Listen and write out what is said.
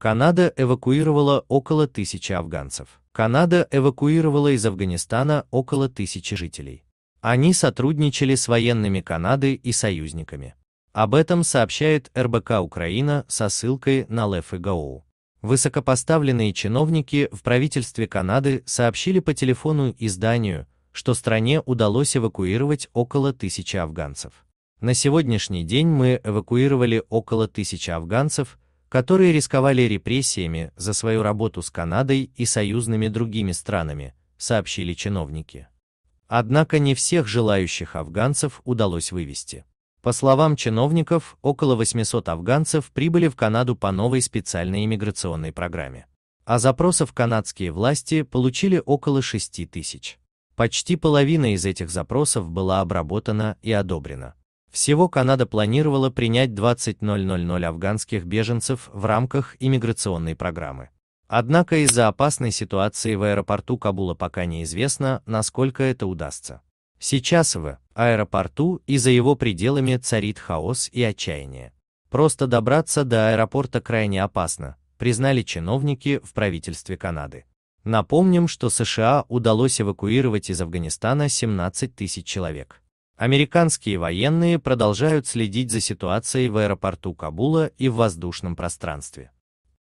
Канада эвакуировала около тысячи афганцев. Канада эвакуировала из Афганистана около тысячи жителей. Они сотрудничали с военными Канады и союзниками. Об этом сообщает РБК Украина со ссылкой на Лев.гоу. Высокопоставленные чиновники в правительстве Канады сообщили по телефону изданию, что стране удалось эвакуировать около тысячи афганцев. На сегодняшний день мы эвакуировали около тысячи афганцев, которые рисковали репрессиями за свою работу с Канадой и союзными другими странами, сообщили чиновники. Однако не всех желающих афганцев удалось вывести. По словам чиновников, около 800 афганцев прибыли в Канаду по новой специальной иммиграционной программе. А запросов канадские власти получили около 6 тысяч. Почти половина из этих запросов была обработана и одобрена. Всего Канада планировала принять 20 000 афганских беженцев в рамках иммиграционной программы. Однако из-за опасной ситуации в аэропорту Кабула пока неизвестно, насколько это удастся. Сейчас в аэропорту и за его пределами царит хаос и отчаяние. Просто добраться до аэропорта крайне опасно, признали чиновники в правительстве Канады. Напомним, что США удалось эвакуировать из Афганистана 17 тысяч человек. Американские военные продолжают следить за ситуацией в аэропорту Кабула и в воздушном пространстве.